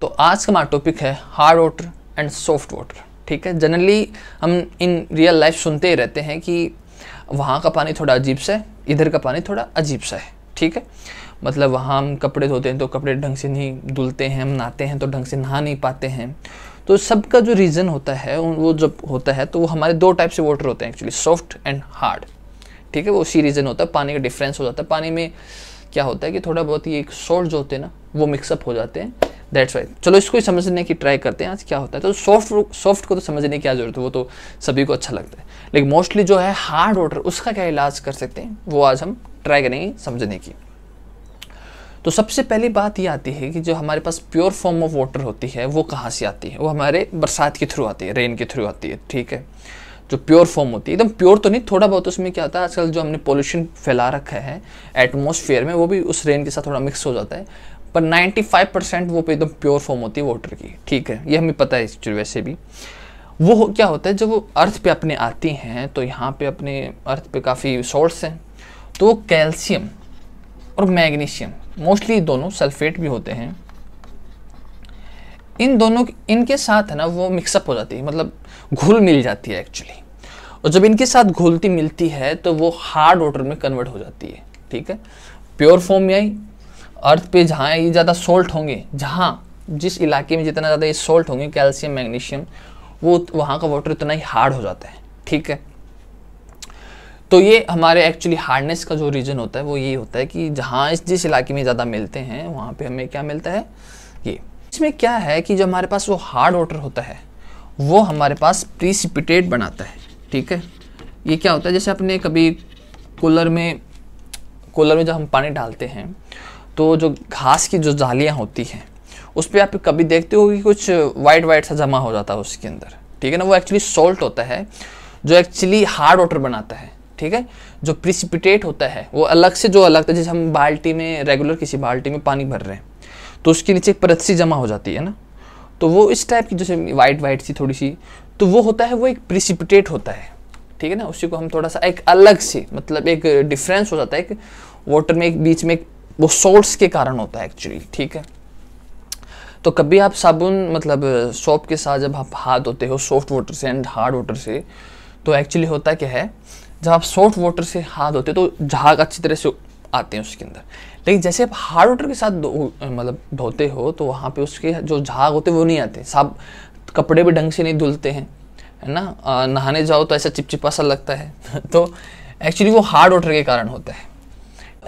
तो आज का हमारा टॉपिक है hard water and soft water ठीक है जनरली हम इन रियल लाइफ सुनते ही रहते हैं कि वहाँ का पानी थोड़ा अजीब सा है इधर का पानी थोड़ा अजीब सा है ठीक है मतलब वहाँ हम कपड़े धोते हैं तो कपड़े ढंग से नहीं धुलते हैं हम नहाते हैं तो ढंग से नहा नहीं पाते हैं तो सबका जो रीज़न होता है वो जब होता है तो वो हमारे दो टाइप से वाटर होते हैं एक्चुअली सॉफ्ट एंड हार्ड ठीक है वो उसी रीज़न होता है पानी का डिफरेंस हो जाता है पानी में क्या होता है कि थोड़ा बहुत ये एक सॉल्ट जो होते हैं ना वो मिक्सअप हो जाते हैं दैट्स वाई चलो इसको ही समझने की ट्राई करते हैं आज क्या होता है तो सॉफ्ट सॉफ्ट को तो समझने की क्या जरूरत है वो तो सभी को अच्छा लगता है लेकिन मोस्टली जो है हार्ड वाटर उसका क्या इलाज कर सकते हैं वो आज हम ट्राई करेंगे समझने की तो सबसे पहली बात ये आती है कि जो हमारे पास प्योर फॉर्म ऑफ वाटर होती है वो कहाँ से आती है वो हमारे बरसात के थ्रू आती है रेन के थ्रू आती है ठीक है जो प्योर फॉर्म होती है एकदम प्योर तो नहीं थोड़ा बहुत उसमें क्या होता है आजकल जो हमने पोल्यूशन फैला रखा है एटमोसफेयर में वो भी उस रेन के साथ थोड़ा मिक्स हो जाता है पर 95 परसेंट वो एकदम प्योर फॉर्म होती है वाटर की ठीक है ये हमें पता है इस वैसे भी वो हो, क्या होता है जब वो अर्थ पे अपने आती हैं तो यहाँ पे अपने अर्थ पे काफ़ी सोर्स हैं तो कैल्शियम और मैग्नीशियम मोस्टली दोनों सल्फेट भी होते हैं इन दोनों इनके साथ है ना वो मिक्सअप हो जाती है मतलब घुल मिल जाती है एक्चुअली और जब इनके साथ घुलती मिलती है तो वो हार्ड वाटर में कन्वर्ट हो जाती है ठीक है प्योर फॉर्म में आई अर्थ पे जहाँ ये ज़्यादा सोल्ट होंगे जहाँ जिस इलाके में जितना ज़्यादा ये सोल्ट होंगे कैल्शियम मैग्नीशियम वो वहाँ का वाटर उतना ही हार्ड हो जाता है ठीक है तो ये हमारे एक्चुअली हार्डनेस का जो रीज़न होता है वो ये होता है कि जहाँ इस जिस इलाके में ज़्यादा मिलते हैं वहाँ पे हमें क्या मिलता है ये इसमें क्या है कि जो हमारे पास वो हार्ड वाटर होता है वो हमारे पास प्रीसिपिटेट बनाता है ठीक है ये क्या होता है जैसे अपने कभी कूलर में कूलर में जब हम पानी डालते हैं तो जो घास की जो जालियाँ होती हैं उस पर आप कभी देखते हो कि कुछ वाइट वाइट सा जमा हो जाता है उसके अंदर ठीक है ना वो एक्चुअली सॉल्ट होता है जो एक्चुअली हार्ड वाटर बनाता है ठीक है जो प्रिसिपिटेट होता है वो अलग से जो अलग था जैसे हम बाल्टी में रेगुलर किसी बाल्टी में पानी भर रहे हैं तो उसके नीचे एक परत सी जमा हो जाती है ना तो वो इस टाइप की जैसे वाइट वाइट सी थोड़ी सी तो वो होता है वो एक प्रिसिपिटेट होता है ठीक है ना उसी को हम थोड़ा सा एक अलग से मतलब एक डिफरेंस हो जाता है एक वाटर में एक बीच में एक वो सोल्ट्स के कारण होता है एक्चुअली ठीक है तो कभी आप साबुन मतलब सोप के साथ जब आप हाथ धोते हो सॉफ्ट वाटर से एंड हार्ड वाटर से तो एक्चुअली होता क्या है जब आप सॉफ्ट वाटर से हाथ धोते हो तो झाग अच्छी तरह से आते हैं उसके अंदर लेकिन जैसे आप हार्ड वाटर के साथ मतलब धोते हो तो वहाँ पे उसके जो झाग होते हैं वो नहीं आते साब कपड़े भी ढंग से नहीं धुलते हैं है ना नहाने जाओ तो ऐसा चिपचिपा सा लगता है तो एक्चुअली वो हार्ड वाटर के कारण होता है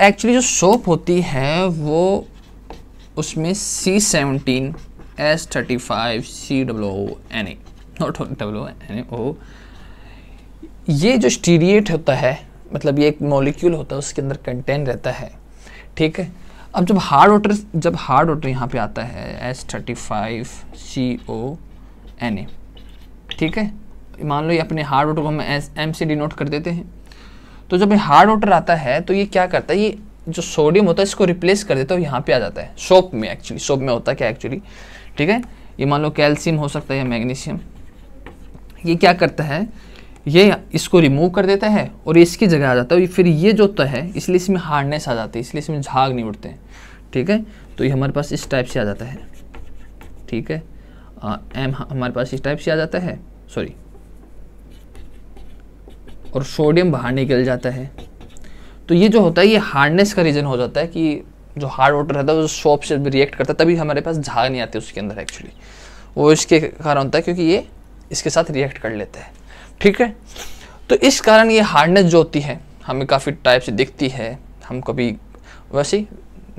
एक्चुअली जो सोप होती है वो उसमें C seventeen S thirty five C W N A not W N A O ये जो स्टीरिएट होता है मतलब ये एक मॉलिक्यूल होता है उसके अंदर कंटेन रहता है ठीक है अब जब हार्ड वाटर जब हार्ड वाटर यहाँ पे आता है S thirty five C O N A ठीक है मान लो ये अपने हार्ड वाटर को हम एस एम से डिनोट कर देते हैं तो जब ये हार्ड वाटर आता है तो ये क्या करता है ये जो सोडियम होता है इसको रिप्लेस कर देता है यहाँ पे आ जाता है सोप में एक्चुअली सोप में होता है क्या एक्चुअली ठीक है ये मान लो कैल्शियम हो सकता है या मैग्नीशियम ये क्या करता है ये इसको रिमूव कर देता है और इसकी जगह आ जाता है फिर ये जो होता है इसलिए इसमें हार्डनेस आ जाती है इसलिए इसमें झाग नहीं उठते हैं ठीक है तो ये हमारे पास इस टाइप से आ जाता है ठीक है एम हमारे पास इस टाइप से आ जाता है सॉरी और सोडियम बाहर निकल जाता है तो ये जो होता है ये हार्डनेस का रीज़न हो जाता है कि जो हार्ड वाटर रहता है वो सोप से रिएक्ट करता है तभी हमारे पास झाग नहीं आती उसके अंदर एक्चुअली वो इसके कारण होता है क्योंकि ये इसके साथ रिएक्ट कर लेता है ठीक है तो इस कारण ये हार्डनेस जो होती है हमें काफ़ी टाइप से दिखती है हम कभी वैसे ही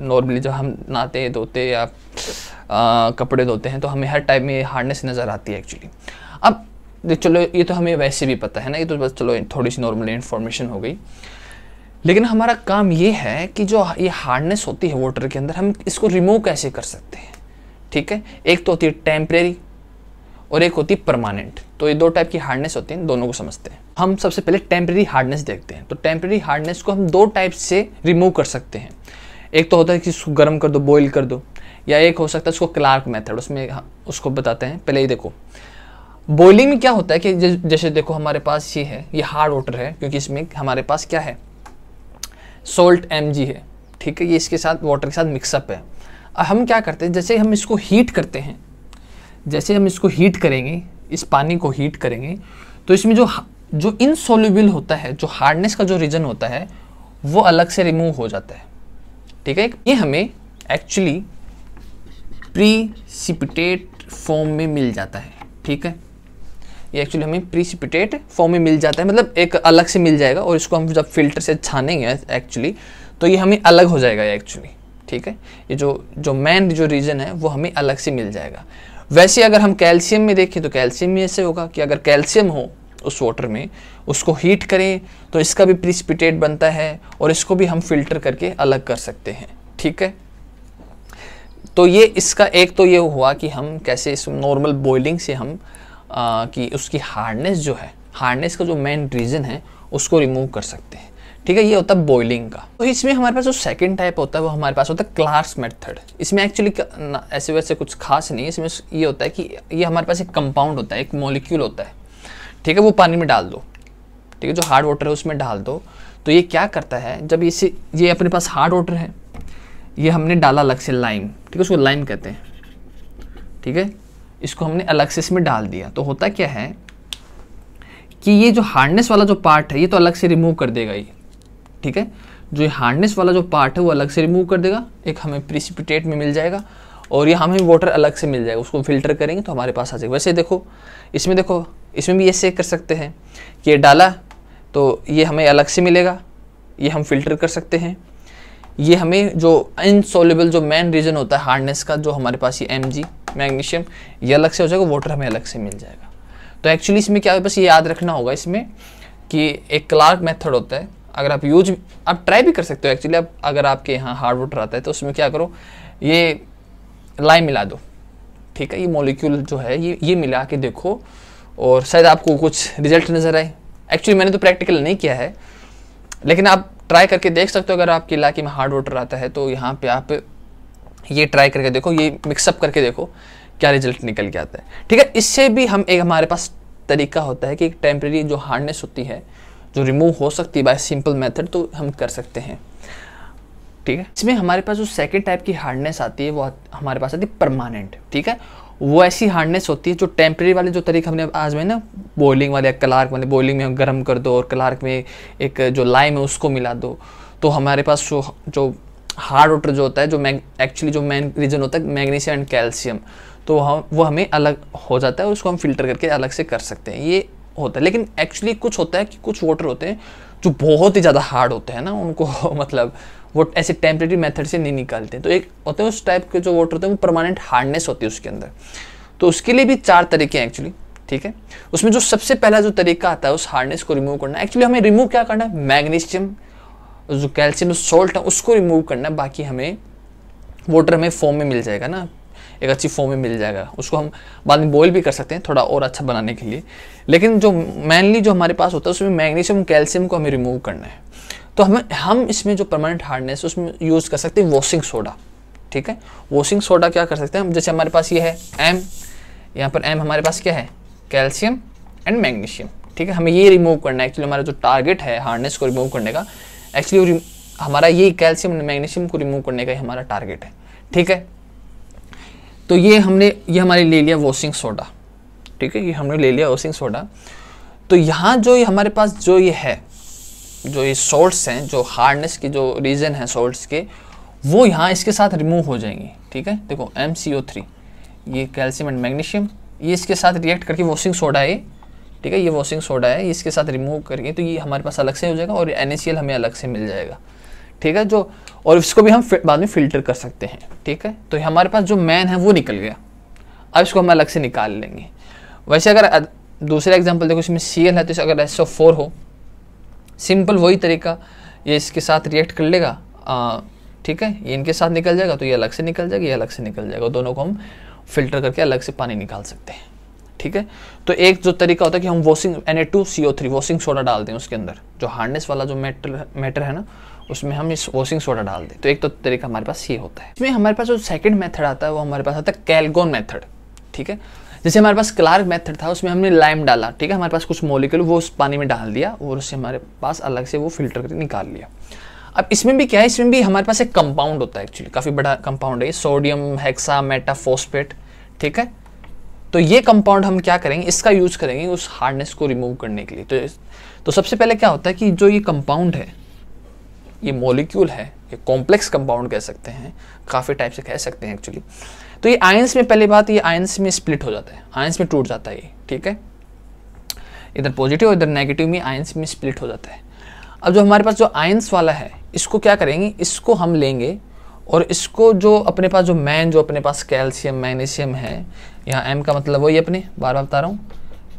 नॉर्मली जब हम नहाते धोते या आ, कपड़े धोते हैं तो हमें हर टाइप में हार्डनेस नज़र आती है एक्चुअली अब तो चलो ये तो हमें वैसे भी पता है ना ये तो बस चलो थोड़ी सी नॉर्मल इन्फॉर्मेशन हो गई लेकिन हमारा काम ये है कि जो ये हार्डनेस होती है वाटर के अंदर हम इसको रिमूव कैसे कर सकते हैं ठीक है एक तो होती है टेम्प्रेरी और एक होती है परमानेंट तो ये दो टाइप की हार्डनेस होती है दोनों को समझते हैं हम सबसे पहले टेम्प्रेरी हार्डनेस देखते हैं तो टेम्प्रेरी हार्डनेस को हम दो टाइप से रिमूव कर सकते हैं एक तो होता है कि इसको गर्म कर दो बॉयल कर दो या एक हो सकता है उसको क्लार्क मेथड उसमें उसको बताते हैं पहले ही देखो बॉइलिंग में क्या होता है कि जैसे देखो हमारे पास ये है ये हार्ड वाटर है क्योंकि इसमें हमारे पास क्या है सोल्ट एम है ठीक है ये इसके साथ वाटर के साथ मिक्सअप है हम क्या करते हैं जैसे हम इसको हीट करते हैं जैसे हम इसको हीट करेंगे इस पानी को हीट करेंगे तो इसमें जो जो इनसोल्यूबल होता है जो हार्डनेस का जो रीजन होता है वो अलग से रिमूव हो जाता है ठीक है ये हमें एक्चुअली प्रीसिपिटेट फॉर्म में मिल जाता है ठीक है ये एक्चुअली हमें प्रीसिपिटेट फॉर्म में मिल जाता है मतलब एक अलग से मिल जाएगा और इसको हम जब फिल्टर से छानेंगे एक्चुअली तो ये हमें अलग हो जाएगा ये एक्चुअली ठीक है ये जो जो मेन जो रीजन है वो हमें अलग से मिल जाएगा वैसे अगर हम कैल्शियम में देखें तो कैल्शियम में ऐसे होगा कि अगर कैल्शियम हो उस वाटर में उसको हीट करें तो इसका भी प्रिसिपिटेट बनता है और इसको भी हम फिल्टर करके अलग कर सकते हैं ठीक है तो ये इसका एक तो ये हुआ कि हम कैसे इस नॉर्मल बॉइलिंग से हम आ, कि उसकी हार्डनेस जो है हार्डनेस का जो मेन रीज़न है उसको रिमूव कर सकते हैं ठीक है ये होता है बॉइलिंग का तो इसमें हमारे पास जो सेकंड टाइप होता है वो हमारे पास होता है क्लास मेथड इसमें एक्चुअली ऐसे वैसे कुछ खास नहीं है इसमें ये होता है कि ये हमारे पास एक कंपाउंड होता है एक मोलिक्यूल होता है ठीक है वो पानी में डाल दो ठीक है जो हार्ड वाटर है उसमें डाल दो तो ये क्या करता है जब इसे ये अपने पास हार्ड वाटर है ये हमने डाला अलग से लाइम ठीक है उसको लाइम कहते हैं ठीक है इसको हमने अलग से इसमें डाल दिया तो होता क्या है कि ये जो हार्डनेस वाला जो पार्ट है ये तो अलग से रिमूव कर देगा ये ठीक है जो हार्डनेस वाला जो पार्ट है वो अलग से रिमूव कर देगा एक हमें प्रिसिपिटेट में मिल जाएगा और ये हमें वाटर अलग से मिल जाएगा उसको फिल्टर करेंगे तो हमारे पास आ जाएगा वैसे देखो इसमें देखो इसमें भी ऐसे कर सकते हैं कि ये डाला तो ये हमें अलग से मिलेगा ये हम फिल्टर कर सकते हैं ये हमें जो इनसोलेबल जो मेन रीज़न होता है हार्डनेस का जो हमारे पास ये एम जी मैग्नीशियम ये अलग से हो जाएगा वाटर हमें अलग से मिल जाएगा तो एक्चुअली इसमें क्या है बस ये याद रखना होगा इसमें कि एक क्लार्क मेथड होता है अगर आप यूज आप ट्राई भी कर सकते हो एक्चुअली आप अगर आपके यहाँ हार्ड वाटर आता है तो उसमें क्या करो ये लाइम मिला दो ठीक है ये मोलिक्यूल जो है ये ये मिला के देखो और शायद आपको कुछ रिजल्ट नज़र आए एक्चुअली मैंने तो प्रैक्टिकल नहीं किया है लेकिन आप ट्राई करके देख सकते हो अगर आपके इलाके में हार्ड वाटर आता है तो यहाँ पे आप ये ट्राई करके देखो ये मिक्सअप करके देखो क्या रिजल्ट निकल के आता है ठीक है इससे भी हम एक हमारे पास तरीका होता है कि एक टेम्प्रेरी जो हार्डनेस होती है जो रिमूव हो सकती है बाय सिंपल मेथड तो हम कर सकते हैं ठीक है इसमें हमारे पास जो सेकेंड टाइप की हार्डनेस आती है वो हमारे पास आती है परमानेंट ठीक है वो ऐसी हार्डनेस होती है जो टेम्प्रेरी वाले जो तरीके हमने आज में ना बॉइलिंग वाले क्लार्क वाले बॉइलिंग में गर्म कर दो और क्लार्क में एक जो लाइम है उसको मिला दो तो हमारे पास जो जो हार्ड वाटर जो होता है जो मैग एक्चुअली जो मेन रीजन होता है मैग्नीशियम एंड कैल्शियम तो हम वो हमें अलग हो जाता है और उसको हम फिल्टर करके अलग से कर सकते हैं ये होता है लेकिन एक्चुअली कुछ होता है कि कुछ वाटर होते हैं जो बहुत ही ज़्यादा हार्ड होते हैं ना उनको मतलब वो ऐसे टेम्परेरी मेथड से नहीं निकालते तो एक होते हैं उस टाइप के जो वाटर होते हैं वो परमानेंट हार्डनेस होती है उसके अंदर तो उसके लिए भी चार तरीके हैं एक्चुअली ठीक है उसमें जो सबसे पहला जो तरीका आता है उस हार्डनेस को रिमूव करना एक्चुअली हमें रिमूव क्या करना है मैग्नीशियम जो कैल्शियम सॉल्ट है उसको रिमूव करना है बाकी हमें वाटर हमें फॉर्म में मिल जाएगा ना एक अच्छी फॉर्म में मिल जाएगा उसको हम बाद में बॉईल भी कर सकते हैं थोड़ा और अच्छा बनाने के लिए लेकिन जो मेनली जो हमारे पास होता है उसमें मैग्नीशियम कैल्शियम को हमें रिमूव करना है तो हमें हम इसमें जो परमानेंट हार्डनेस उसमें यूज़ कर सकते हैं वॉशिंग सोडा ठीक है वॉशिंग सोडा क्या कर सकते हैं हम जैसे हमारे पास ये है एम यहाँ पर एम हमारे पास क्या है कैल्शियम एंड मैग्नीशियम ठीक है हमें ये रिमूव करना है एक्चुअली हमारा जो टारगेट है हार्डनेस को रिमूव करने का एक्चुअली हमारा ये कैल्शियम मैग्नीशियम को रिमूव करने का ही हमारा टारगेट है ठीक है तो ये हमने ये हमारे ले लिया वॉशिंग सोडा ठीक है ये हमने ले लिया वॉशिंग सोडा तो यहाँ जो ये हमारे पास जो ये है जो ये सोल्ट्स हैं जो हार्डनेस के जो रीजन है सोल्ट्स के वो यहाँ इसके साथ रिमूव हो जाएंगे ठीक है देखो एम ये कैल्शियम एंड मैग्नीशियम ये इसके साथ रिएक्ट करके वॉशिंग सोडा ये ठीक है ये वॉशिंग सोडा है इसके साथ रिमूव करके तो ये हमारे पास अलग से हो जाएगा और एन हमें अलग से मिल जाएगा ठीक है जो और इसको भी हम बाद में फिल्टर कर सकते हैं ठीक है तो हमारे पास जो मैन है वो निकल गया अब इसको हम अलग से निकाल लेंगे वैसे अगर दूसरा एग्जाम्पल देखो इसमें सी है तो अगर एस फोर हो सिंपल वही तरीका ये इसके साथ रिएक्ट कर लेगा ठीक है ये इनके साथ निकल जाएगा तो ये अलग से निकल जाएगा ये अलग से निकल जाएगा दोनों को हम फिल्टर करके अलग से पानी निकाल सकते हैं ठीक है तो एक जो तरीका होता है कि हम washing N A two C O three washing soda डाल दें उसके अंदर जो हार्डनेस वाला जो मेटर मैटर है ना उसमें हम इस वॉशिंग सोडा डाल दें तो एक तो तरीका हमारे पास ये होता है इसमें हमारे पास जो सेकंड मैथड आता है वो हमारे पास आता है कैलगोन मैथड ठीक है जैसे हमारे पास क्लार्क मेथड था उसमें हमने लाइम डाला ठीक है हमारे पास कुछ मोलिकल वो उस पानी में डाल दिया और उससे हमारे पास अलग से वो फिल्टर करके निकाल लिया अब इसमें भी क्या है इसमें भी हमारे पास एक कंपाउंड होता है एक्चुअली काफ़ी बड़ा कंपाउंड है सोडियम हेक्सा मेटाफोस्फेट ठीक है तो ये कंपाउंड हम क्या करेंगे इसका यूज करेंगे उस हार्डनेस को रिमूव करने के लिए तो तो सबसे पहले क्या होता है कि जो ये कंपाउंड है ये मॉलिक्यूल है ये कॉम्प्लेक्स कंपाउंड कह सकते हैं काफ़ी टाइप से कह सकते हैं एक्चुअली तो ये आयंस में पहली बात ये आयंस में स्प्लिट हो जाता है आयंस में टूट जाता है ये ठीक है इधर पॉजिटिव और इधर नेगेटिव में आयंस में स्प्लिट हो जाता है अब जो हमारे पास जो आयंस वाला है इसको क्या करेंगे इसको हम लेंगे और इसको जो अपने पास जो मैन जो अपने पास कैल्शियम मैग्नीशियम है यहाँ एम का मतलब वही अपने बार बार बता रहा हूँ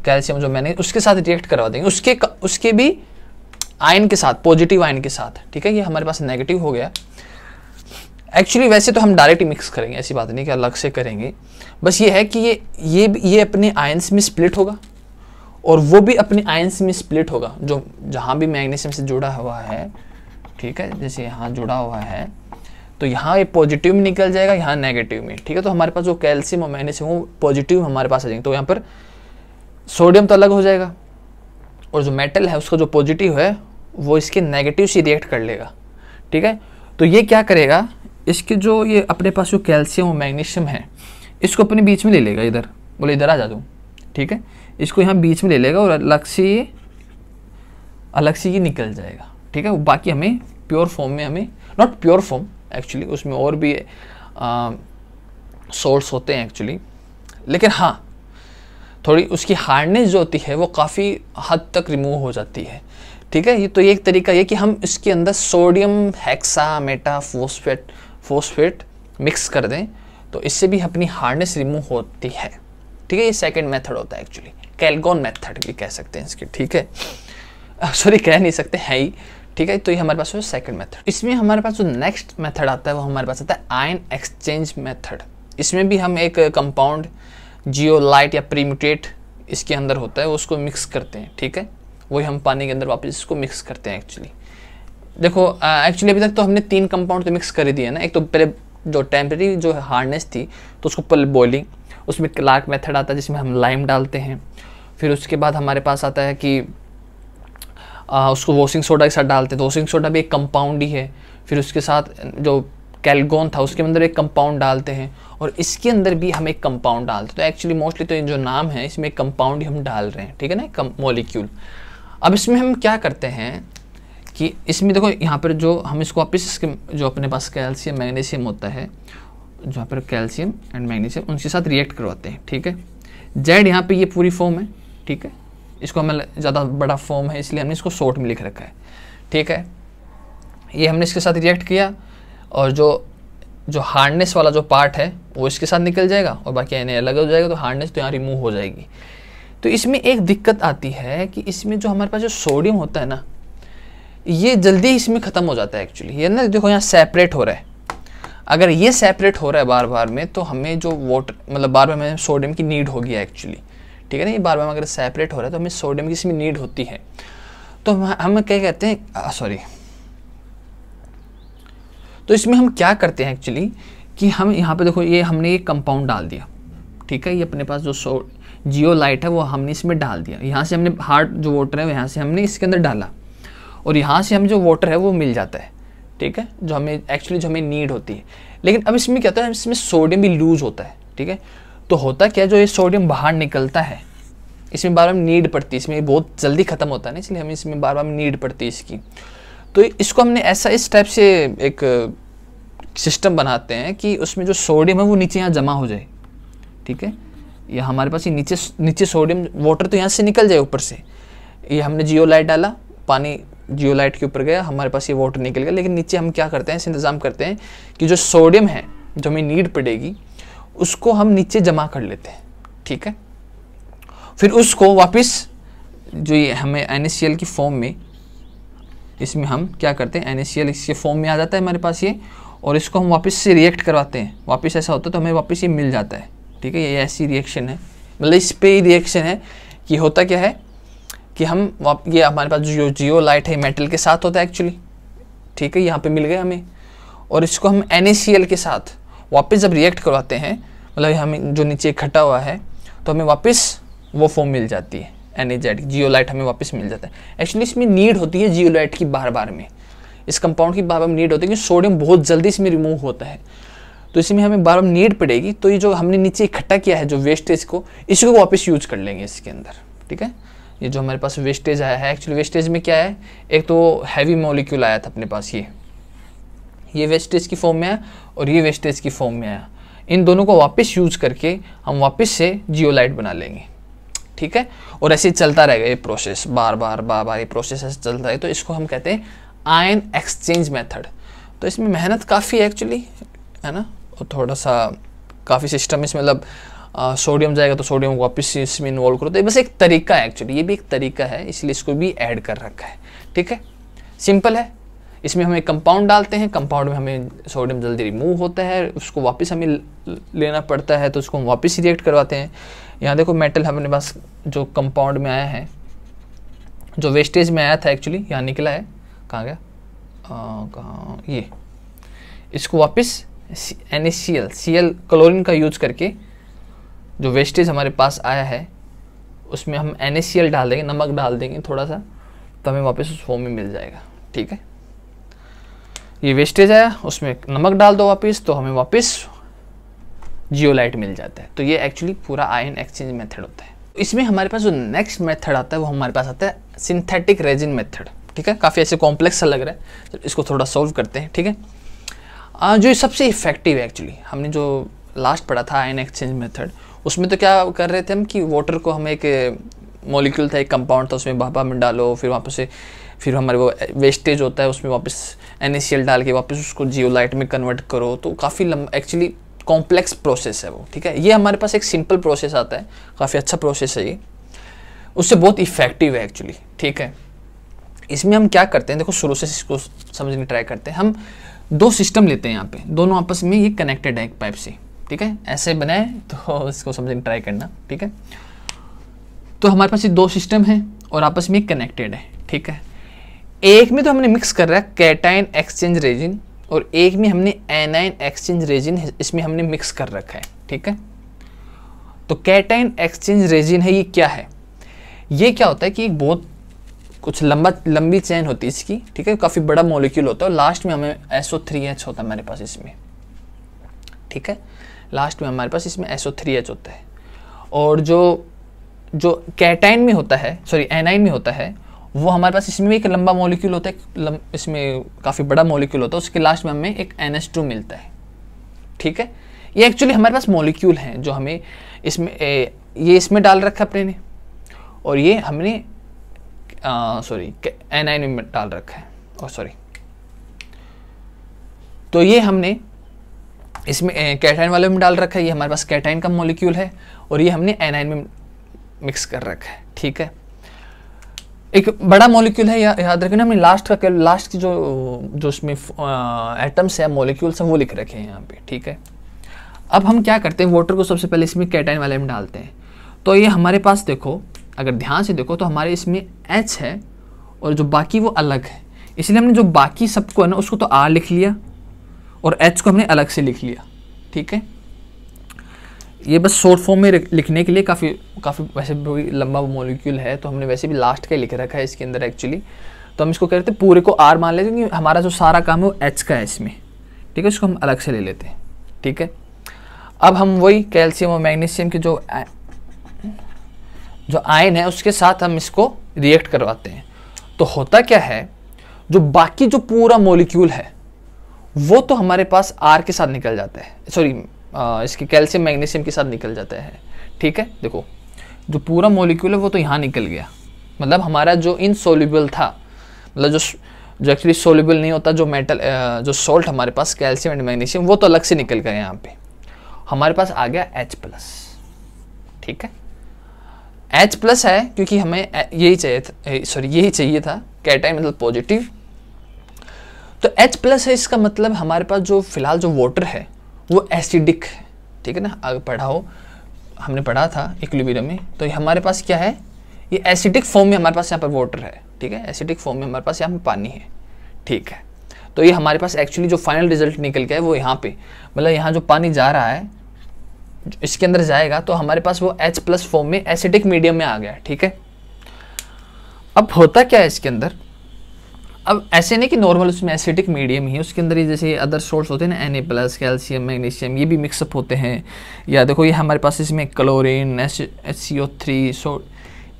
कैल्शियम जो मैंने उसके साथ रिएक्ट करवा देंगे उसके उसके भी आयन के साथ पॉजिटिव आयन के साथ ठीक है ये हमारे पास नेगेटिव हो गया एक्चुअली वैसे तो हम डायरेक्ट मिक्स करेंगे ऐसी बात नहीं कि अलग से करेंगे बस ये है कि ये ये ये अपने आयंस में स्प्लिट होगा और वो भी अपने आयंस में स्प्लिट होगा जो जहाँ भी मैग्नीशियम से जुड़ा हुआ है ठीक है जैसे यहाँ जुड़ा हुआ है तो यहाँ ये पॉजिटिव में निकल जाएगा यहाँ नेगेटिव में ठीक है तो हमारे पास जो कैल्शियम और मैग्नीशियम वो पॉजिटिव हमारे पास आ जाएंगे तो यहाँ पर सोडियम तो अलग हो जाएगा और जो मेटल है उसका जो पॉजिटिव है वो इसके नेगेटिव से रिएक्ट कर लेगा ठीक है तो ये क्या करेगा इसके जो ये अपने पास जो कैल्शियम और मैग्नीशियम है इसको अपने बीच में ले लेगा इधर बोले इधर आ जा दूँ ठीक है इसको यहाँ बीच में ले लेगा और अलग से ये अलग से ये निकल जाएगा ठीक है बाकी हमें प्योर फॉर्म में हमें नॉट प्योर फॉर्म एक्चुअली उसमें और भी सोर्स होते हैं एक्चुअली लेकिन हाँ थोड़ी उसकी हार्डनेस जो होती है वो काफ़ी हद तक रिमूव हो जाती है ठीक है ये तो एक तरीका ये कि हम इसके अंदर sodium hexametaphosphate phosphate mix कर दें तो इससे भी अपनी हार्डनेस रिमूव होती है ठीक है ये सेकंड मेथड होता है एक्चुअली कैलगोन मेथड भी कह सकते हैं इसके ठीक है सॉरी कह नहीं सकते है ही ठीक है तो ये हमारे पास हो सेकंड मेथड इसमें हमारे पास जो नेक्स्ट मेथड आता है वो हमारे पास आता है आयन एक्सचेंज मेथड इसमें भी हम एक कंपाउंड जियोलाइट या प्रीम्यूटेट इसके अंदर होता है उसको मिक्स करते हैं ठीक है वही हम पानी के अंदर वापस इसको मिक्स करते हैं एक्चुअली देखो एक्चुअली अभी तक तो हमने तीन कंपाउंड तो मिक्स कर ही दिए ना एक तो पहले जो टेम्प्रेरी जो हार्डनेस थी तो उसको पहले बॉइलिंग उसमें क्लार्क मेथड आता है जिसमें हम लाइम डालते हैं फिर उसके बाद हमारे पास आता है कि आ, उसको वॉशिंग सोडा के साथ डालते थे तो वॉशिंग सोडा भी एक कंपाउंड ही है फिर उसके साथ जो कैलगोन था उसके अंदर एक कंपाउंड डालते हैं और इसके अंदर भी हम एक कंपाउंड डालते हैं तो एक्चुअली मोस्टली तो जो नाम है इसमें एक कंपाउंड ही हम डाल रहे हैं ठीक है ना कम मोलिक्यूल अब इसमें हम क्या करते हैं कि इसमें देखो यहाँ पर जो हम इसको वापस इसके जो अपने पास कैल्शियम मैग्नीशियम होता है जहाँ पर कैल्शियम एंड मैग्नीशियम उनके साथ रिएक्ट करवाते हैं ठीक है जेड यहाँ पर ये पूरी फॉर्म है ठीक है इसको हमें ज़्यादा बड़ा फॉर्म है इसलिए हमने इसको शॉर्ट में लिख रखा है ठीक है ये हमने इसके साथ रिएक्ट किया और जो जो हार्डनेस वाला जो पार्ट है वो इसके साथ निकल जाएगा और बाकी एन अलग हो जाएगा तो हार्डनेस तो यहाँ रिमूव हो जाएगी तो इसमें एक दिक्कत आती है कि इसमें जो हमारे पास जो सोडियम होता है ना ये जल्दी इसमें ख़त्म हो जाता है एक्चुअली ये ना देखो यहाँ सेपरेट हो रहा है अगर ये सेपरेट हो रहा है बार बार में तो हमें जो वाटर मतलब बार बार में सोडियम की नीड होगी एक्चुअली ठीक है ना ये बार बार अगर सेपरेट हो रहा है तो हमें सोडियम की इसमें नीड होती है तो हम हम क्या कहते हैं सॉरी तो इसमें हम क्या करते हैं एक्चुअली कि हम यहाँ पे देखो ये हमने ये कंपाउंड डाल दिया ठीक है ये अपने पास जो सो जियो लाइट है वो हमने इसमें डाल दिया यहाँ से हमने हार्ड जो वाटर है यहाँ से हमने इसके अंदर डाला और यहाँ से हम जो वाटर है वो मिल जाता है ठीक है जो हमें एक्चुअली जो हमें नीड होती है लेकिन अब इसमें क्या होता है इसमें सोडियम भी लूज़ होता है ठीक है तो होता क्या जो ये सोडियम बाहर निकलता है इसमें बार बार नीड पड़ती है इसमें बहुत जल्दी ख़त्म होता है ना इसलिए हमें इसमें बार बार नीड पड़ती है इसकी तो इसको हमने ऐसा इस टाइप से एक सिस्टम बनाते हैं कि उसमें जो सोडियम है वो नीचे यहाँ जमा हो जाए ठीक है ये हमारे पास ये नीचे नीचे सोडियम वाटर तो यहाँ से निकल जाए ऊपर से ये हमने जियो लाइट डाला पानी जियो लाइट के ऊपर गया हमारे पास ये वाटर निकल गया लेकिन नीचे हम क्या करते हैं इस इंतज़ाम करते हैं कि जो सोडियम है जो हमें नीड पड़ेगी उसको हम नीचे जमा कर लेते हैं ठीक है फिर उसको वापस जो ये हमें एन की फॉर्म में इसमें हम क्या करते हैं एन इसके फॉर्म में आ जाता है हमारे पास ये और इसको हम वापस से रिएक्ट करवाते हैं वापस ऐसा होता है तो हमें वापस ये मिल जाता है ठीक है ये ऐसी रिएक्शन है मतलब इस पर ही रिएक्शन है कि होता क्या है कि हम ये हमारे पास जो जियो लाइट है मेटल के साथ होता है एक्चुअली ठीक है यहाँ पे मिल गया हमें और इसको हम एन के साथ वापस जब रिएक्ट करवाते हैं मतलब हमें जो नीचे इकट्ठा हुआ है तो हमें वापस वो फॉर्म मिल जाती है एन जियोलाइट हमें वापस मिल जाता है एक्चुअली इसमें नीड होती है जियोलाइट की बार बार में इस कंपाउंड की बार बार नीड होती है क्योंकि सोडियम बहुत जल्दी इसमें रिमूव होता है तो इसमें हमें बार बार नीड पड़ेगी तो ये जो हमने नीचे इकट्ठा किया है जो वेस्टेज को इसको वापस यूज कर लेंगे इसके अंदर ठीक है ये जो हमारे पास वेस्टेज आया है एक्चुअली वेस्टेज में क्या है एक तो हैवी मॉलिक्यूल आया था अपने पास ये ये वेस्टेज की फॉर्म में आया और ये वेस्टेज की फॉर्म में आया इन दोनों को वापस यूज करके हम वापस से जियोलाइट बना लेंगे ठीक है और ऐसे चलता रहेगा ये प्रोसेस बार बार बार बार ये प्रोसेस ऐसे चलता है तो इसको हम कहते हैं आयन एक्सचेंज मेथड तो इसमें मेहनत काफ़ी है एक्चुअली है ना और थोड़ा सा काफ़ी सिस्टम इसमें मतलब सोडियम जाएगा तो सोडियम को वापस इसमें इन्वॉल्व करो तो ये बस एक तरीका है एक्चुअली ये भी एक तरीका है इसलिए इसको भी ऐड कर रखा है ठीक है सिंपल है इसमें हम एक कंपाउंड डालते हैं कंपाउंड में हमें सोडियम जल्दी रिमूव होता है उसको वापस हमें लेना पड़ता है तो उसको हम वापस रिएक्ट करवाते हैं यहाँ देखो मेटल हमारे पास जो कंपाउंड में आया है जो वेस्टेज में आया था एक्चुअली यहाँ निकला है कहाँ गया कहाँ ये इसको वापस N H C L C L chlorine का यूज करके जो वेस्टेज हमारे पास आया है उसमें हम एन डाल देंगे नमक डाल देंगे थोड़ा सा तो हमें वापस उस फॉर्म में मिल जाएगा ठीक है ये वेस्टेज आया उसमें नमक डाल दो वापस तो हमें वापस जियोलाइट मिल जाता है तो ये एक्चुअली पूरा आयन एक्सचेंज मेथड होता है इसमें हमारे पास जो नेक्स्ट मेथड आता है वो हमारे पास आता है सिंथेटिक रेजिन मेथड ठीक है काफ़ी ऐसे कॉम्प्लेक्स सा लग रहा है तो इसको थोड़ा सॉल्व करते हैं ठीक है आ, जो सबसे इफेक्टिव है एक्चुअली हमने जो लास्ट पढ़ा था आयन एक्सचेंज मेथड उसमें तो क्या कर रहे थे हम कि वाटर को हम एक मोलिक्यूल था एक कंपाउंड था उसमें भापा में डालो फिर वहाँ से फिर हमारे वो वेस्टेज होता है उसमें वापस एन डाल के वापस उसको जियोलाइट में कन्वर्ट करो तो काफ़ी लंबा एक्चुअली कॉम्प्लेक्स प्रोसेस है वो ठीक है ये हमारे पास एक सिंपल प्रोसेस आता है काफ़ी अच्छा प्रोसेस है ये उससे बहुत इफेक्टिव है एक्चुअली ठीक है इसमें हम क्या करते हैं देखो शुरू से इसको समझने ट्राई करते हैं हम दो सिस्टम लेते हैं यहाँ पे दोनों आपस में ये कनेक्टेड है एक पाइप से ठीक है ऐसे बनाए तो इसको समझने ट्राई करना ठीक है तो हमारे पास ये दो सिस्टम हैं और आपस में कनेक्टेड है ठीक है एक में तो हमने मिक्स कर रहा है कैटाइन एक्सचेंज रेजिन और एक में हमने एनाइन एक्सचेंज रेजिन इसमें हमने मिक्स कर रखा है ठीक है तो कैटाइन एक्सचेंज रेजिन है ये क्या है ये क्या होता है कि एक बहुत कुछ लंबा लंबी चैन होती है इसकी ठीक है काफ़ी बड़ा मोलिक्यूल होता है और लास्ट में हमें एस ओ थ्री एच होता है हमारे पास इसमें ठीक है लास्ट में हमारे पास इसमें एस ओ थ्री एच होता है और जो जो कैटाइन में होता है सॉरी एनाइन में होता है वो हमारे पास इसमें भी एक लंबा मॉलिक्यूल होता है इसमें काफ़ी बड़ा मॉलिक्यूल होता है उसके लास्ट में हमें एक एन मिलता है ठीक है ये एक्चुअली हमारे पास मॉलिक्यूल हैं जो हमें इसमें ए, ये इसमें डाल रखा अपने ने और ये हमने सॉरी एन आई में डाल रखा है और oh, सॉरी तो ये हमने इसमें कैटाइन वाले में डाल रखा है ये हमारे पास कैटाइन का मॉलिक्यूल है और ये हमने एन में मिक्स कर रखा है ठीक है एक बड़ा मॉलिक्यूल है या, याद रखें हमने लास्ट का लास्ट की जो जो उसमें एटम्स है मॉलिक्यूल्स हैं वो लिख रखे हैं यहाँ पे ठीक है अब हम क्या करते हैं वाटर को सबसे पहले इसमें कैटाइन वाले में डालते हैं तो ये हमारे पास देखो अगर ध्यान से देखो तो हमारे इसमें एच है और जो बाकी वो अलग है इसलिए हमने जो बाकी सबको है ना उसको तो आर लिख लिया और एच को हमने अलग से लिख लिया ठीक है ये बस शॉर्ट फॉर्म में लिखने के लिए काफ़ी काफ़ी वैसे भी लंबा मोलिक्यूल है तो हमने वैसे भी लास्ट का लिख रखा है इसके अंदर एक्चुअली तो हम इसको कह रहे थे पूरे को आर मान लेते हैं हमारा जो सारा काम है वो एच का है इसमें ठीक है इसको हम अलग से ले लेते हैं ठीक है अब हम वही कैल्शियम और मैग्नीशियम के जो आ, जो आयन है उसके साथ हम इसको रिएक्ट करवाते हैं तो होता क्या है जो बाकी जो पूरा मोलिक्यूल है वो तो हमारे पास आर के साथ निकल जाता है सॉरी इसके कैल्शियम मैग्नीशियम के साथ निकल जाता है ठीक है देखो जो पूरा मोलिक्यूल है वो तो यहाँ निकल गया मतलब हमारा जो इनसोल्यूबल था मतलब जो जो एक्चुअली सोल्यूबल नहीं होता जो मेटल जो सॉल्ट हमारे पास कैल्शियम एंड मैग्नीशियम वो तो अलग से निकल गया यहाँ पे हमारे पास आ गया एच प्लस ठीक है एच प्लस है क्योंकि हमें यही चाहिए था सॉरी यही चाहिए था कैटाइन मतलब पॉजिटिव तो एच प्लस है इसका मतलब हमारे पास जो फिलहाल जो वाटर है वो एसिडिक है ठीक है ना आगे पढ़ाओ हमने पढ़ा था इक्विलिब्रियम में तो हमारे पास क्या है ये एसिडिक फॉर्म में हमारे पास यहाँ पर वाटर है ठीक है एसिडिक फॉर्म में हमारे पास यहाँ पर पानी है ठीक है तो ये हमारे पास एक्चुअली जो फाइनल रिजल्ट निकल गया है वो यहाँ पे मतलब यहाँ जो पानी जा रहा है इसके अंदर जाएगा तो हमारे पास वो H प्लस फॉर्म में एसिडिक मीडियम में आ गया ठीक है अब होता क्या है इसके अंदर अब ऐसे नहीं कि नॉर्मल उसमें एसिडिक मीडियम ही उसके अंदर ही जैसे अदर सोर्स होते हैं ना N A plus calcium magnesium ये भी मिक्सअप होते हैं या देखो ये हमारे पास इसमें chlorine H H C O three so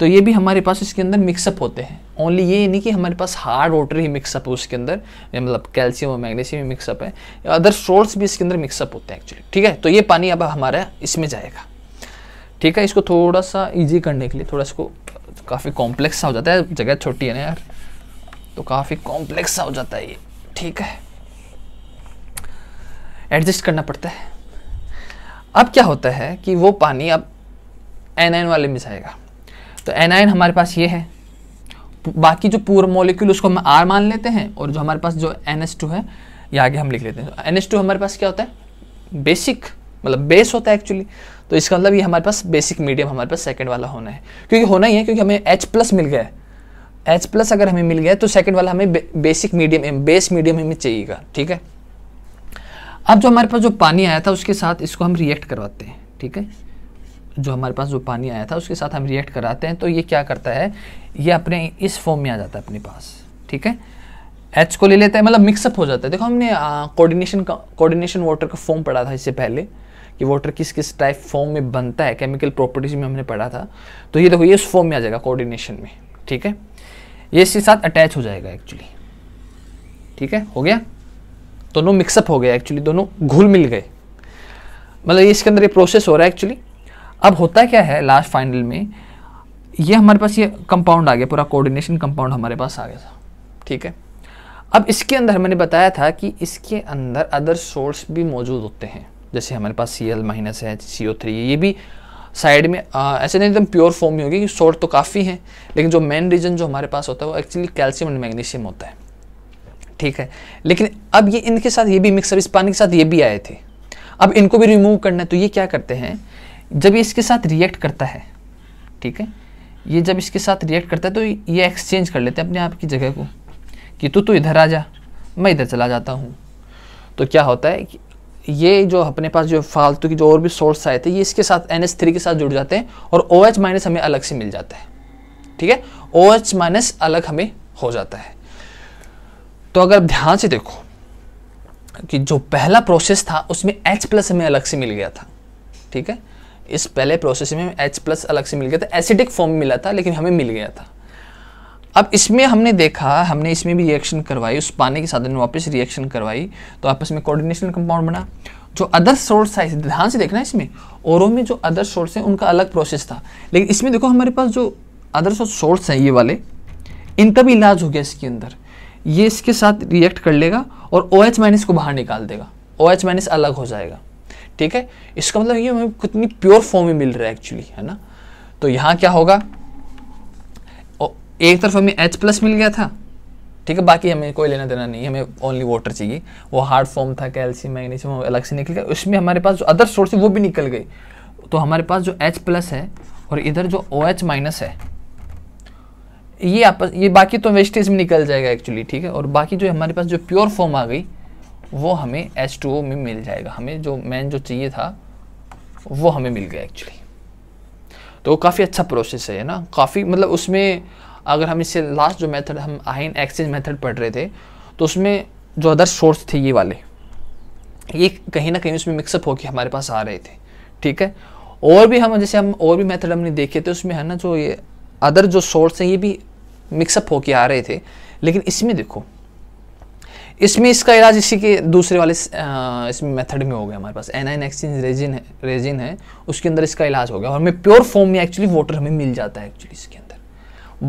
तो ये भी हमारे पास इसके अंदर मिक्सअप होते हैं ओनली ये नहीं कि हमारे पास हार्ड वाटर ही मिक्सअप है उसके अंदर मतलब कैल्शियम और मैग्नीशियम मिक्सअप है अदर सोर्स भी इसके अंदर मिक्सअप होते हैं एक्चुअली ठीक है तो ये पानी अब हमारा इसमें जाएगा ठीक है इसको थोड़ा सा ईजी करने के लिए थोड़ा इसको काफ़ी कॉम्प्लेक्स सा हो जाता है जगह छोटी है ना यार तो काफ़ी कॉम्प्लेक्स हो जाता है ये ठीक है एडजस्ट करना पड़ता है अब क्या होता है कि वो पानी अब एनाइन वाले में जाएगा तो एनाइन हमारे पास ये है बाकी जो पूर्व मोलिक्यूल उसको हम आर मान लेते हैं और जो हमारे पास जो एन एस टू है ये आगे हम लिख लेते हैं एन एस टू हमारे पास क्या होता है बेसिक मतलब बेस होता है एक्चुअली तो इसका मतलब ये हमारे पास बेसिक मीडियम हमारे पास सेकेंड वाला होना है क्योंकि होना ही है क्योंकि हमें एच प्लस मिल गया है एच प्लस अगर हमें मिल गया तो सेकंड वाला हमें बे, basic medium M base medium हमें चाहिएगा ठीक है अब जो हमारे पास जो पानी आया था उसके साथ इसको हम रिएक्ट करवाते हैं ठीक है जो हमारे पास जो पानी आया था उसके साथ हम रिएक्ट कराते हैं तो ये क्या करता है ये अपने इस फॉर्म में आ जाता है अपने पास ठीक है एच को ले लेता है मतलब मिक्सअप हो जाता है देखो हमने कोऑर्डिनेशन का कोऑर्डिनेशन वाटर का फॉर्म पढ़ा था इससे पहले कि वाटर किस किस टाइप फॉर्म में बनता है केमिकल प्रॉपर्टीज में हमने पढ़ा था तो ये देखो ये उस फॉर्म में आ जाएगा कोऑर्डिनेशन में ठीक है ये इसके साथ अटैच हो जाएगा एक्चुअली ठीक है हो गया दोनों मिक्सअप हो गया एक्चुअली दोनों घुल मिल गए मतलब इसके अंदर ये प्रोसेस हो रहा है एक्चुअली अब होता क्या है लास्ट फाइनल में ये हमारे पास ये कंपाउंड आ गया पूरा कोऑर्डिनेशन कंपाउंड हमारे पास आ गया था ठीक है अब इसके अंदर मैंने बताया था कि इसके अंदर अदर सोर्स भी मौजूद होते हैं जैसे हमारे पास सी एल माइनस है सी ओ थ्री ये भी साइड में आ, ऐसे नहीं एकदम प्योर फॉर्म में होगी कि शॉर्ट तो काफ़ी है लेकिन जो मेन रीजन जो हमारे पास होता है वो एक्चुअली कैल्शियम एंड मैग्नीशियम होता है ठीक है लेकिन अब ये इनके साथ ये भी मिक्सर इस पानी के साथ ये भी आए थे अब इनको भी रिमूव करना है तो ये क्या करते हैं जब ये इसके साथ रिएक्ट करता है ठीक है ये जब इसके साथ रिएक्ट करता है तो ये एक्सचेंज कर लेते हैं अपने आप की जगह को कि तू तो इधर आ जा मैं इधर चला जाता हूँ तो क्या होता है कि ये जो अपने पास जो फालतू की जो और भी सोर्स आए थे ये इसके साथ एन एस थ्री के साथ जुड़ जाते हैं और ओ OH एच माइनस हमें अलग से मिल जाता है ठीक है ओ एच माइनस अलग हमें हो जाता है तो अगर आप ध्यान से देखो कि जो पहला प्रोसेस था उसमें H प्लस हमें अलग से मिल गया था ठीक है इस पहले प्रोसेस में H प्लस अलग से मिल गया था एसिडिक फॉर्म मिला था लेकिन हमें मिल गया था अब इसमें हमने देखा हमने इसमें भी रिएक्शन करवाई उस पानी के साधन में वापस रिएक्शन करवाई तो आपस में कोऑर्डिनेशन कंपाउंड बना जो अदर सोर्स है ध्यान से देखना इसमें औरों में जो अदर सोर्स है उनका अलग प्रोसेस था लेकिन इसमें देखो हमारे पास जो अदर सोर्स हैं ये वाले इनका भी इलाज हो गया इसके अंदर ये इसके साथ रिएक्ट कर लेगा और ओ OH माइनस को बाहर निकाल देगा ओ OH माइनस अलग हो जाएगा ठीक है इसका मतलब ये हमें कितनी प्योर फॉर्म में मिल रहा है एक्चुअली है ना तो यहाँ क्या होगा एक तरफ हमें एच प्लस मिल गया था ठीक है बाकी हमें कोई लेना देना नहीं हमें ओनली वाटर चाहिए वो हार्ड फॉर्म था कैल्शियम मैग्नीशियम अलग से निकल गया उसमें हमारे पास जो अदर सोर्स है वो भी निकल गई तो हमारे पास जो एच प्लस है और इधर जो ओ एच माइनस है ये आपस ये बाकी तो वेस्टेज में निकल जाएगा एक्चुअली ठीक है और बाकी जो हमारे पास जो प्योर फॉर्म आ गई वो हमें एच टू ओ में मिल जाएगा हमें जो मैन जो चाहिए था वो हमें मिल गया एक्चुअली तो काफ़ी अच्छा प्रोसेस है ना काफ़ी मतलब उसमें अगर हम इससे लास्ट जो मेथड हम आइन एक्सचेंज मेथड पढ़ रहे थे तो उसमें जो अदर सोर्स थे ये वाले ये कहीं ना कहीं उसमें मिक्सअप होकर हमारे पास आ रहे थे ठीक है और भी हम जैसे हम और भी मेथड हमने देखे थे तो उसमें है ना जो ये अदर जो सोर्स हैं ये भी मिक्सअप होके आ रहे थे लेकिन इसमें देखो इसमें इसका इलाज इसी के दूसरे वाले इसमें मेथड में हो गया हमारे पास एन आइन एक्सचेंज रेजिन है रेजिन है उसके अंदर इसका इलाज हो गया और हमें प्योर फॉर्म में एक्चुअली वाटर हमें मिल जाता है एक्चुअली इसके अंदर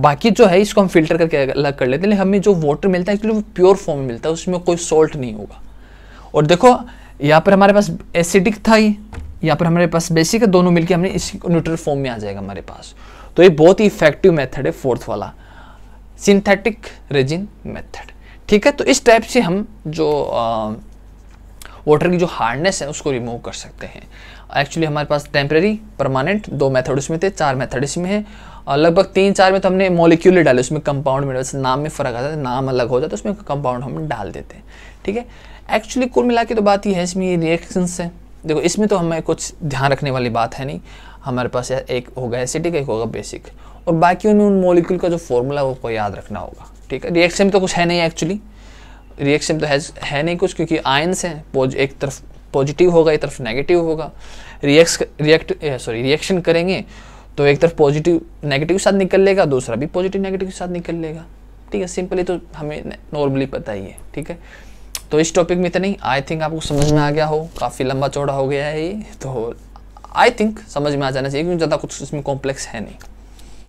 बाकी जो है इसको हम फिल्टर करके अलग कर लेते हैं हमें जो वाटर मिलता है एक्चुअली वो प्योर फॉर्म में मिलता है उसमें कोई सॉल्ट नहीं होगा और देखो यहाँ पर हमारे पास एसिडिक था ही यहाँ पर हमारे पास बेसिक है दोनों मिलके हमने इसी न्यूट्रल फॉर्म में आ जाएगा हमारे पास तो ये बहुत ही इफेक्टिव मेथड है फोर्थ वाला सिंथेटिक रेजिन मेथड ठीक है तो इस टाइप से हम जो वाटर की जो हार्डनेस है उसको रिमूव कर सकते हैं एक्चुअली हमारे पास टेम्प्रेरी परमानेंट दो मेथड उसमें थे चार मेथड इसमें है लगभग तीन चार में तो हमने मोलिक्यूल डाले उसमें कंपाउंड में वैसे नाम में फ़र्क आता है नाम अलग हो जाता है उसमें कंपाउंड हम डाल देते हैं ठीक है एक्चुअली कुल मिला के तो बात ही है इसमें ये रिएक्शंस है देखो इसमें तो हमें कुछ ध्यान रखने वाली बात है नहीं हमारे पास एक होगा एसिडिक एक होगा बेसिक और बाकी उन्हें उन मोलिक्यूल का जो फॉर्मूला वो उसको याद रखना होगा ठीक है रिएक्शन में तो कुछ है नहीं एक्चुअली रिएक्शन तो है है नहीं कुछ क्योंकि आयन्स हैं पोज एक तरफ पॉजिटिव होगा एक तरफ नेगेटिव होगा रिएक्स रिएक्ट सॉरी रिएक्शन करेंगे तो एक तरफ पॉजिटिव नेगेटिव के साथ निकल लेगा दूसरा भी पॉजिटिव नेगेटिव के साथ निकल लेगा ठीक है सिंपली तो हमें नॉर्मली पता ही है ठीक है तो इस टॉपिक में इतना ही आई थिंक आपको समझ में आ गया हो काफ़ी लंबा चौड़ा हो गया है ये तो आई थिंक समझ में आ जाना चाहिए क्योंकि ज़्यादा कुछ इसमें कॉम्प्लेक्स है नहीं